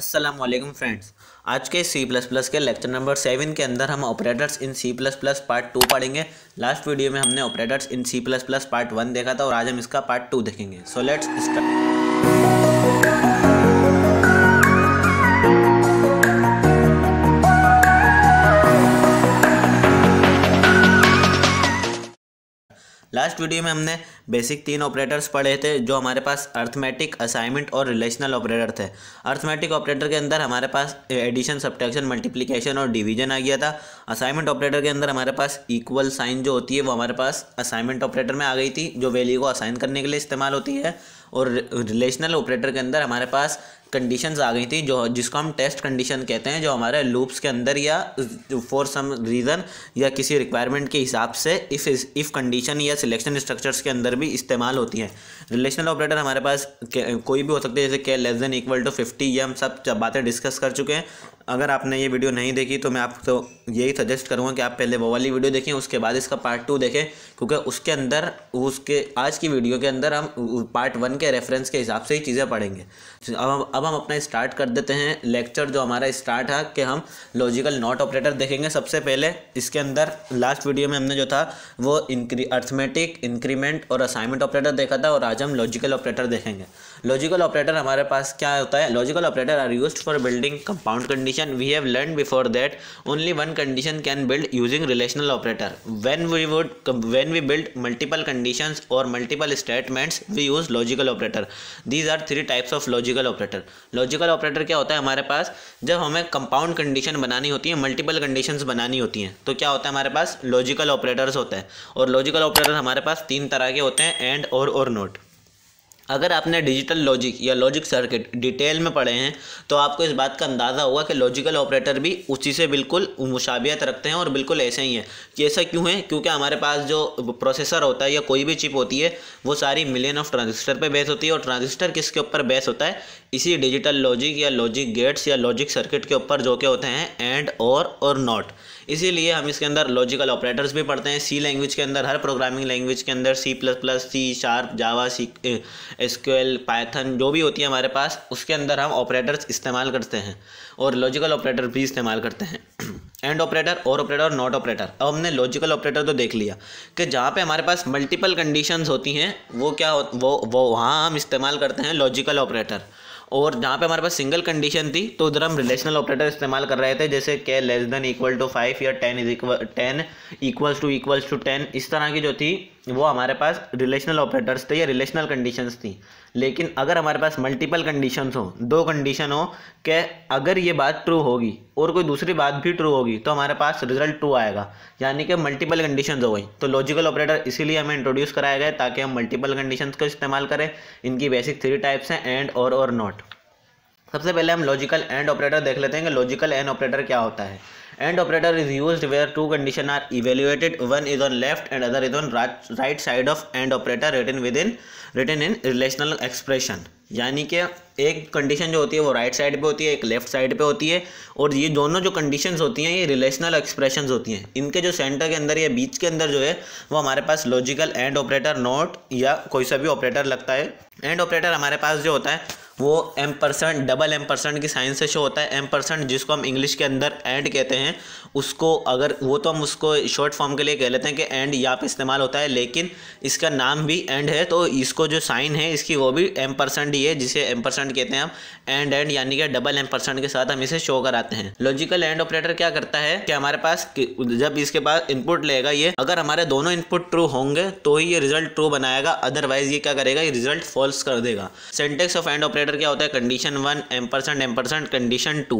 Aslam friends आज के C plus plus के लेक्चर नंबर सेवन के अंदर हम operators in C plus plus part two पढ़ेंगे लास्ट वीडियो में हमने operators in C plus plus part one देखा था और आज हम इसका पार्ट टू देखेंगे so let's start last video में हमने बेसिक तीन ऑपरेटर्स पढ़े थे जो हमारे पास अर्थमेटिक असाइनमेंट और रिलेशनल ऑपरेटर थे अर्थमेटिक ऑपरेटर के अंदर हमारे पास एडिशन सब्टशन मल्टीप्लिकेशन और डिवीजन आ गया था असाइनमेंट ऑपरेटर के अंदर हमारे पास इक्वल साइन जो होती है वो हमारे पास असाइनमेंट ऑपरेटर में आ गई थी जो वैल्यू को असाइन करने के लिए इस्तेमाल होती है और रिलेशनल ऑपरेटर के अंदर हमारे पास कंडीशंस आ गई थी जो जिसको हम टेस्ट कंडीशन कहते हैं जो हमारे लूप्स के अंदर या फॉर सम रीज़न या किसी रिक्वायरमेंट के हिसाब से इफ़ इफ़ कंडीशन या सिलेक्शन स्ट्रक्चर्स के अंदर भी इस्तेमाल होती हैं रिलेशनल ऑपरेटर हमारे पास कोई भी हो सकते हैं जैसे के less than equal to fifty ये हम सब बातें डिस्कस कर चुके हैं अगर आपने ये वीडियो नहीं देखी तो मैं आपको तो यही सजेस्ट करूँगा कि आप पहले वो वाली वीडियो देखें उसके बाद इसका पार्ट टू देखें क्योंकि उसके अंदर उसके आज की वीडियो के अंदर हम पार्ट वन के रेफरेंस के हिसाब से ही चीज़ें पढ़ेंगे अब हम अब हम अपना स्टार्ट कर देते हैं लेक्चर जो हमारा स्टार्ट है कि हम लॉजिकल नॉट ऑपरेटर देखेंगे सबसे पहले इसके अंदर लास्ट वीडियो में हमने जो था वो इंक्री अर्थमेटिक इंक्रीमेंट और असाइनमेंट ऑपरेटर देखा था और आज हम लॉजिकल ऑपरेटर देखेंगे लॉजिकल ऑपरेटर हमारे पास क्या होता है logical operator are use for building compound condition we have learn before that only one condition can build using relational operator when we would when we build multiple condition और multiple statements we use logical operator these are three types of logical operator logical operator क्या होता है हमारे पास जब हमें compound condition बनानी होती है मल्टीपल कंडीशन बनानी होती हैं तो क्या होता है हमारे पास लॉजिकल ऑपरेटर्स होता है और लॉजिकल ऑपरेटर हमारे पास तीन तरह के होते हैं एंड और और नोट अगर आपने डिजिटल लॉजिक या लॉजिक सर्किट डिटेल में पढ़े हैं तो आपको इस बात का अंदाज़ा होगा कि लॉजिकल ऑपरेटर भी उसी से बिल्कुल मुशाबियत रखते हैं और बिल्कुल ऐसे ही हैं कि ऐसा क्यों है क्योंकि हमारे पास जो प्रोसेसर होता है या कोई भी चिप होती है वो सारी मिलियन ऑफ ट्रांजिस्टर पर बेस होती है और ट्रांजिस्टर किसके ऊपर बेस होता है इसी डिजिटल लॉजिक या लॉजिक गेट्स या लॉजिक सर्किट के ऊपर जो के होते हैं एंड और और नॉट इसीलिए हम इसके अंदर लॉजिकल ऑपरेटर्स भी पढ़ते हैं सी लैंग्वेज के अंदर हर प्रोग्रामिंग लैंग्वेज के अंदर C plus plus C sharp Java C SQL Python जो भी होती है हमारे पास उसके अंदर हम ऑपरेटर्स इस्तेमाल करते हैं और लॉजिकल ऑपरेटर भी इस्तेमाल करते हैं एंड ऑपरेटर और ऑपरेटर और नॉट ऑपरेटर अब हमने लॉजिकल ऑपरेटर तो देख लिया कि जहाँ पे हमारे पास मल्टीपल कंडीशंस होती हैं वो क्या हो, वो वो वहाँ हम इस्तेमाल करते हैं लॉजिकल ऑपरेटर और जहाँ पे हमारे पास सिंगल कंडीशन थी तो उधर हम रिलेशनल ऑपरेटर इस्तेमाल कर रहे थे जैसे के less than equal to five या ten is equal ten equals to equals to ten इस तरह की जो थी वो हमारे पास रिलेशनल ऑपरेटर्स थे या रिलेशनल कंडीशंस थी लेकिन अगर हमारे पास मल्टीपल कंडीशन हो दो कंडीशन हो कि अगर ये बात ट्रू होगी और कोई दूसरी बात भी ट्रू होगी तो हमारे पास रिजल्ट ट्रू आएगा यानी कि मल्टीपल कंडीशन हो गई तो लॉजिकल ऑपरेटर इसीलिए हमें इंट्रोड्यूस कराया गया ताकि हम मल्टीपल कंडीशन का इस्तेमाल करें इनकी बेसिक थ्री टाइप्स हैं एंड और और नॉट सबसे पहले हम लॉजिकल एंड ऑपरेटर देख लेते हैं कि लॉजिकल एंड ऑपरेटर क्या होता है and operator is use where two condition are evaluated one is on left and other is on right side of and operator written with in written in relational expression यानी कि एक condition जो होती है वो राइट साइड पे होती है एक लेफ्ट साइड पे होती है और ये दोनों जो कंडीशन होती हैं ये रिलेशनल एक्सप्रेशन होती हैं इनके जो सेंटर के अंदर या बीच के अंदर जो है वो हमारे पास लॉजिकल एंड ऑपरेटर नॉट या कोई सा भी ऑपरेटर लगता है एंड ऑपरेटर हमारे पास जो होता है वो ampersand double ampersand की साइन से शो होता है एम परसेंट जिसको हम इंग्लिश के अंदर एंड कहते हैं उसको अगर वो तो हम उसको शॉर्ट फॉर्म के लिए कह लेते हैं कि एंड यहाँ पे इस्तेमाल होता है लेकिन इसका नाम भी एंड है तो इसको जो साइन है इसकी वो भी एम परसेंट ही है जिसे एम परसेंट कहते हैं हम एंड एंड यानी कि डबल एम परसेंट के साथ हम इसे शो कराते हैं लॉजिकल एंड ऑपरेटर क्या करता है कि हमारे पास जब इसके पास इनपुट लेगा ये अगर हमारे दोनों इनपुट ट्रू होंगे तो ही ये रिजल्ट ट्रू बनाएगा अदरवाइज ये क्या करेगा ये रिजल्ट फॉल्स कर देगा syntax of and operator operator क्या होता है condition one ampersand ampersand condition two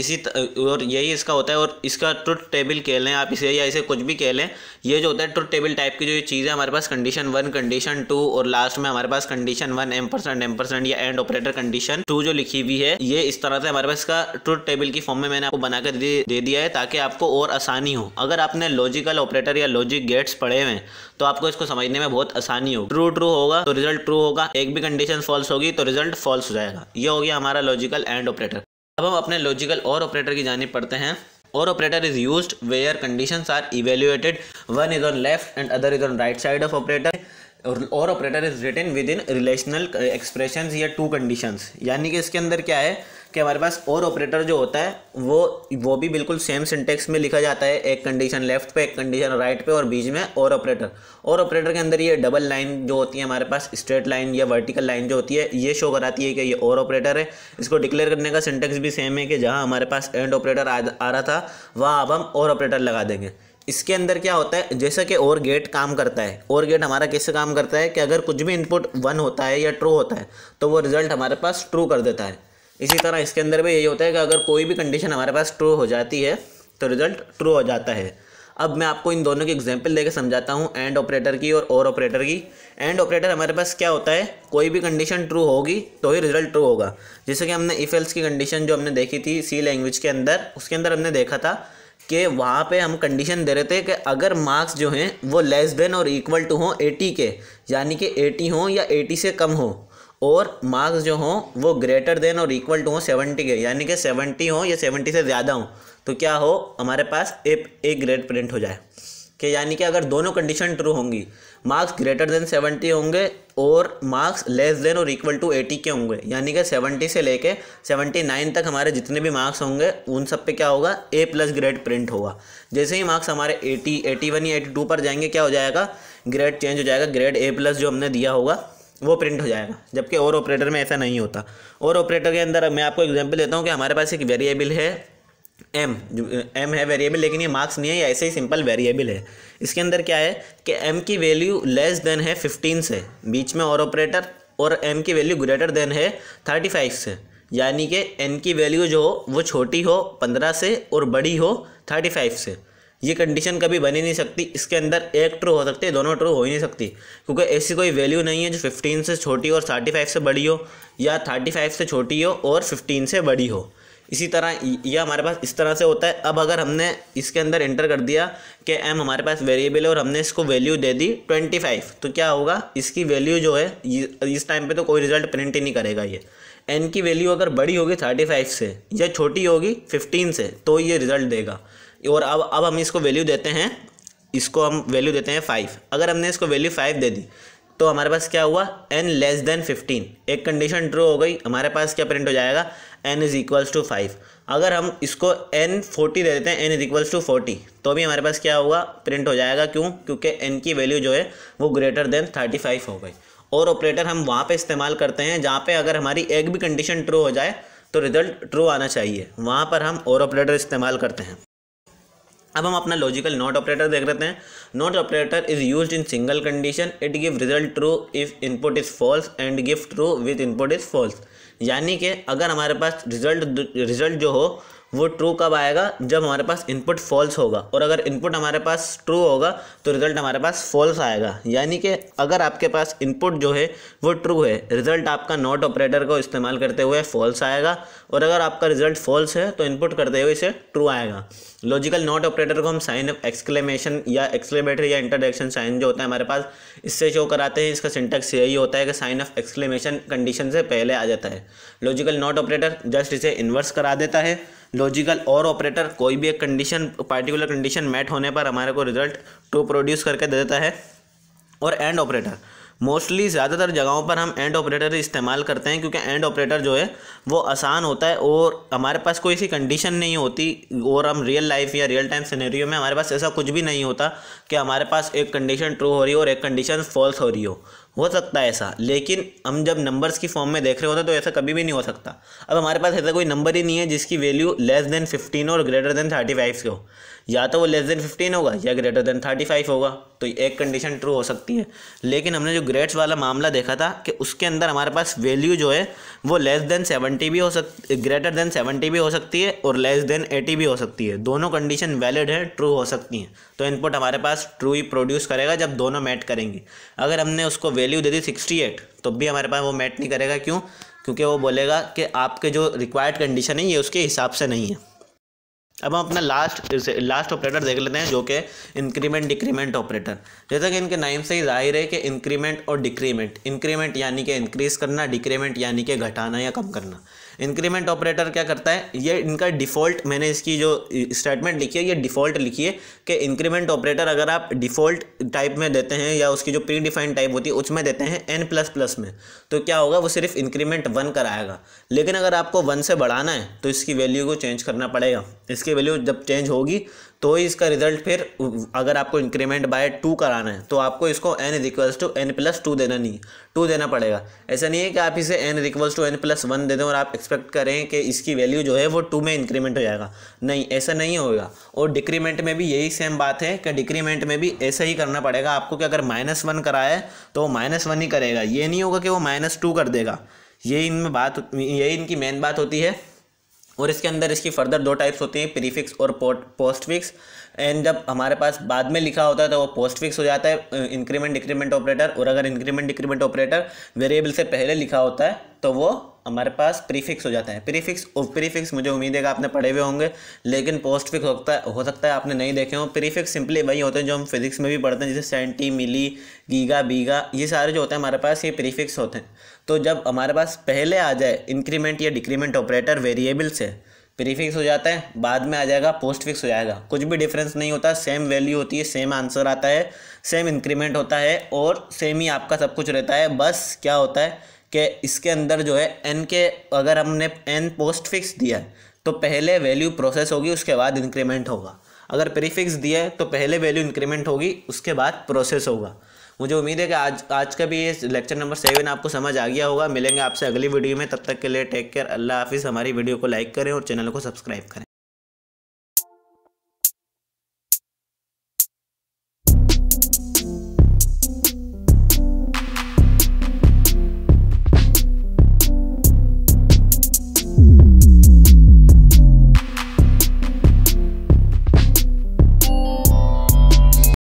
इसी और यही इसका होता है और इसका ट्रुथ टेबल कह लें आप इसे या इसे कुछ भी कह लें ये जो होता है ट्रुथ टेबल टाइप की जो ये चीज़ है हमारे पास कंडीशन वन कंडीशन टू और लास्ट में हमारे पास condition one ampersand ampersand या एंड ऑपरेटर कंडीशन टू जो लिखी हुई है ये इस तरह से हमारे पास इसका ट्रुथ टेबल की फॉर्म में मैंने आपको बनाकर दे दिया है ताकि आपको और आसानी हो अगर आपने लॉजिकल ऑपरेटर या लॉजिक गेट्स पढ़े हुए तो आपको इसको समझने में बहुत आसानी हो ट्रू ट्रू होगा तो रिजल्ट ट्रू होगा एक भी कंडीशन फॉल्स होगी तो रिजल्ट फॉल्स हो जाएगा ये हो गया हमारा लॉजिकल एंड ऑपरेटर अब हम अपने लॉजिकल और ऑपरेटर की जानी पड़ते हैं or operator is use where condition are evaluated one is on left and other is on right side of operator or operator is written with in relational expression या two condition यानी कि इसके अंदर क्या है कि हमारे पास और ऑपरेटर जो होता है वो वो भी बिल्कुल सेम सिंटेक्स में लिखा जाता है एक कंडीशन लेफ्ट पे एक कंडीशन राइट पे और बीच में और ऑपरेटर और ऑपरेटर के अंदर ये डबल लाइन जो होती है हमारे पास स्ट्रेट लाइन या वर्टिकल लाइन जो होती है ये शो कराती है कि ये और ऑपरेटर है इसको डिक्लेयर करने का सिंटेक्स भी सेम है कि जहाँ हमारे पास एंड ऑपरेटर आ रहा था वहाँ अब हम और ऑपरेटर लगा देंगे इसके अंदर क्या होता है जैसा कि और गेट काम करता है और गेट हमारा कैसे काम करता है कि अगर कुछ भी इनपुट वन होता है या ट्रू होता है तो वो रिजल्ट हमारे पास ट्रू कर देता है इसी तरह इसके अंदर भी यही होता है कि अगर कोई भी कंडीशन हमारे पास ट्रू हो जाती है तो रिजल्ट ट्रू हो जाता है अब मैं आपको इन दोनों की एग्जाम्पल देकर समझाता हूँ एंड ऑपरेटर की और और ऑपरेटर की एंड ऑपरेटर हमारे पास क्या होता है कोई भी कंडीशन ट्रू होगी तो ही रिजल्ट ट्रू होगा जैसे कि हमने इफ़ेल्स की कंडीशन जो हमने देखी थी सी लैंग्वेज के अंदर उसके अंदर हमने देखा था कि वहाँ पे हम कंडीशन दे रहे थे कि अगर मार्क्स जो हैं वो लेस देन और इक्वल टू हों एटी के यानी कि एटी हों या एटी से कम हों और मार्क्स जो हों वो ग्रेटर देन और इक्वल टू हों सेवेंटी के यानी कि सेवेंटी हों या सेवेंटी से ज़्यादा हों तो क्या हो हमारे पास ए ए ग्रेड प्रिंट हो जाए कि यानी कि अगर दोनों कंडीशन ट्रू होंगी मार्क्स ग्रेटर देन सेवेंटी होंगे और मार्क्स लेस देन और इक्वल टू एटी के होंगे यानी कि सेवेंटी से लेके सेवेंटी नाइन तक हमारे जितने भी मार्क्स होंगे उन सब पे क्या होगा ए प्लस ग्रेड प्रिंट होगा जैसे ही मार्क्स हमारे एटी एटी वन या एटी टू पर जाएंगे क्या हो जाएगा ग्रेड चेंज हो जाएगा ग्रेड ए प्लस जो हमने दिया होगा वो प्रिंट हो जाएगा जबकि और ऑपरेटर में ऐसा नहीं होता और ऑपरेटर के अंदर मैं आपको एग्जांपल देता हूँ कि हमारे पास एक वेरिएबल है एम एम है वेरिएबल लेकिन ये मार्क्स नहीं है ये ऐसे ही सिंपल वेरिएबल है इसके अंदर क्या है कि एम की वैल्यू लेस देन है फिफ्टीन से बीच में और ऑपरेटर और एम की वैल्यू ग्रेटर देन है थर्टी फाइव से यानी कि एन की वैल्यू जो हो वो छोटी हो पंद्रह से और बड़ी हो थर्टी फाइव से ये कंडीशन कभी बनी नहीं सकती इसके अंदर एक ट्रू हो सकती है दोनों ट्रू हो ही नहीं सकती क्योंकि ऐसी कोई वैल्यू नहीं है जो फिफ्टीन से छोटी और थर्टी फाइव से बड़ी हो या थर्टी फाइव से छोटी हो और फिफ्टीन से बड़ी हो इसी तरह यह हमारे पास इस तरह से होता है अब अगर हमने इसके अंदर एंटर कर दिया कि एम हमारे पास वेरिएबल है और हमने इसको वैल्यू दे दी ट्वेंटी फाइव तो क्या होगा इसकी वैल्यू जो है इस टाइम पे तो कोई रिजल्ट प्रिंट ही नहीं करेगा ये एन की वैल्यू अगर बड़ी होगी थर्टी फाइव से या छोटी होगी फिफ्टीन से तो ये रिज़ल्ट देगा और अब अब हम इसको वैल्यू देते हैं इसको हम वैल्यू देते हैं फाइव अगर हमने इसको वैल्यू फाइव दे दी तो हमारे पास क्या हुआ एन लेस देन फिफ्टीन एक कंडीशन ट्रू हो गई हमारे पास क्या प्रिंट हो जाएगा N is equals to five अगर हम इसको एन फोर्टी दे देते हैं N is equals to forty तो भी हमारे पास क्या होगा प्रिंट हो जाएगा क्यों क्योंकि एन की वैल्यू जो है वो ग्रेटर देन थर्टी फाइव हो गई और ऑपरेटर हम वहाँ पे इस्तेमाल करते हैं जहाँ पे अगर हमारी एक भी कंडीशन ट्रू हो जाए तो रिज़ल्ट ट्रू आना चाहिए वहाँ पर हम और ऑपरेटर इस्तेमाल करते हैं अब हम अपना लॉजिकल नॉट ऑपरेटर देख लेते हैं not operator is use in single condition it give result true if input is false and give true with input is false यानी कि अगर हमारे पास रिजल्ट रिजल्ट जो हो वो ट्रू कब आएगा जब हमारे पास इनपुट फॉल्स होगा और अगर इनपुट हमारे पास ट्रू होगा तो रिजल्ट हमारे पास फॉल्स आएगा यानी कि अगर आपके पास इनपुट जो है वो ट्रू है रिजल्ट आपका नॉट ऑपरेटर को इस्तेमाल करते हुए फॉल्स आएगा और अगर आपका रिजल्ट फॉल्स है तो इनपुट करते हुए इसे ट्रू आएगा लॉजिकल नॉट ऑपरेटर को हम साइन ऑफ एक्सक्लेमेशन या एक्सक्लेमेटरी या इंटरडक्शन साइन जो होता है हमारे पास इससे शो कराते हैं इसका सिंटेक्स यही होता है कि साइन ऑफ एक्सक्लेमेशन कंडीशन से पहले आ जाता है लॉजिकल नॉट ऑपरेटर जस्ट इसे इन्वर्स करा देता है लॉजिकल और ऑपरेटर कोई भी एक कंडीशन पार्टिकुलर कंडीशन मैट होने पर हमारे को रिजल्ट टू प्रोड्यूस करके दे देता है और एंड ऑपरेटर मोस्टली ज़्यादातर जगहों पर हम एंड ऑपरेटर इस्तेमाल करते हैं क्योंकि एंड ऑपरेटर जो है वो आसान होता है और हमारे पास कोई सी कंडीशन नहीं होती और हम रियल लाइफ या रियल टाइम सिनेरियो में हमारे पास ऐसा कुछ भी नहीं होता कि हमारे पास एक कंडीशन ट्रू हो रही हो और एक कंडीशन फॉल्स हो रही हो हो सकता है ऐसा लेकिन हम जब नंबर्स की फॉर्म में देख रहे होते तो ऐसा कभी भी नहीं हो सकता अब हमारे पास ऐसा कोई नंबर ही नहीं है जिसकी वैल्यू लेस देन फिफ्टीन और ग्रेटर देन थर्टी फाइव से हो या तो वो लेस देन फिफ्टीन होगा या ग्रेटर देन थर्टी फाइव होगा तो एक कंडीशन ट्रू हो सकती है लेकिन हमने जो ग्रेट्स वाला मामला देखा था कि उसके अंदर हमारे पास वैल्यू जो है वो लेस देन सेवेंटी भी हो सकती ग्रेटर देन सेवेंटी भी हो सकती है और लेस देन एटी भी हो सकती है दोनों कंडीशन वैलिड है ट्रू हो सकती हैं तो इनपुट हमारे पास ट्रू ही प्रोड्यूस करेगा जब दोनों मैट करेंगे अगर हमने उसको वैल्यू वैल्यू दे दी सिक्सटी एट तो भी हमारे पास वो मैट नहीं करेगा क्यों क्योंकि वो बोलेगा कि आपके जो रिक्वायर्ड कंडीशन है ये उसके हिसाब से नहीं है अब हम अपना लास्ट लास्ट ऑपरेटर देख लेते हैं जो कि इंक्रीमेंट डिक्रीमेंट ऑपरेटर जैसा कि इनके नाम से ही जाहिर है कि इंक्रीमेंट और डिक्रीमेंट इंक्रीमेंट यानी कि इंक्रीज़ करना डिक्रीमेंट यानी कि घटाना या कम करना इंक्रीमेंट ऑपरेटर क्या करता है ये इनका डिफ़ॉल्ट मैंने इसकी जो स्टेटमेंट लिखी है ये डिफ़ॉल्ट लिखी है कि इंक्रीमेंट ऑपरेटर अगर आप डिफ़ॉल्ट टाइप में देते हैं या उसकी जो प्री डिफाइंड टाइप होती है उसमें देते हैं एन प्लस प्लस में तो क्या होगा वो सिर्फ इंक्रीमेंट वन कराएगा लेकिन अगर आपको वन से बढ़ाना है तो इसकी वैल्यू को चेंज करना पड़ेगा इसकी वैल्यू जब चेंज होगी तो ही इसका रिजल्ट फिर अगर आपको इंक्रीमेंट बाय टू कराना है तो आपको इसको N is equals to N plus two देना नहीं टू देना पड़ेगा ऐसा नहीं है कि आप इसे N is equals to N plus one दे दें और आप एक्सपेक्ट करें कि इसकी वैल्यू जो है वो टू में इंक्रीमेंट हो जाएगा नहीं ऐसा नहीं होगा और डिक्रीमेंट में भी यही सेम बात है कि डिक्रीमेंट में भी ऐसा ही करना पड़ेगा आपको कि अगर माइनस वन कराए तो वो माइनस वन ही करेगा ये नहीं होगा कि वो माइनस टू कर देगा यही इनमें बात यही इनकी मेन बात होती है और इसके अंदर इसकी फर्दर दो टाइप्स होती हैं प्रीफिक्स और पोस्टफिक्स एंड जब हमारे पास बाद में लिखा होता है तो वो पोस्ट फिक्स हो जाता है इंक्रीमेंट डिक्रीमेंट ऑपरेटर और अगर इंक्रीमेंट डिक्रीमेंट ऑपरेटर वेरिएबल से पहले लिखा होता है तो वो हमारे पास प्रीफिक्स हो जाता है प्रीफिक्स प्रीफिक्स मुझे उम्मीद है कि आपने पढ़े हुए होंगे लेकिन पोस्ट फिक्स होता है हो सकता है आपने नहीं देखे हों प्रीफिक्स सिंपली वही होते हैं जो हम फिजिक्स में भी पढ़ते हैं जैसे सेंटी मिली गीगा बीगा ये सारे जो होते हैं हमारे पास ये प्रीफिक्स होते हैं तो जब हमारे पास पहले आ जाए इंक्रीमेंट या डिक्रीमेंट ऑपरेटर वेरिएबल से प्रीफिक्स हो जाता है बाद में आ जाएगा पोस्ट फिक्स हो जाएगा कुछ भी डिफरेंस नहीं होता सेम वैल्यू होती है सेम आंसर आता है सेम इंक्रीमेंट होता है और सेम ही आपका सब कुछ रहता है बस क्या होता है कि इसके अंदर जो है एन के अगर हमने एन पोस्ट फिक्स दिया तो पहले वैल्यू प्रोसेस होगी उसके बाद इंक्रीमेंट होगा अगर प्रीफिक्स दिया है तो पहले वैल्यू इंक्रीमेंट होगी उसके बाद प्रोसेस होगा मुझे उम्मीद है कि आज आज का भी ये लेक्चर नंबर सेवन आपको समझ आ गया होगा मिलेंगे आपसे अगली वीडियो में तब तक के लिए टेक केयर अल्लाह हाफिज़ हमारी वीडियो को लाइक करें और चैनल को सब्सक्राइब करें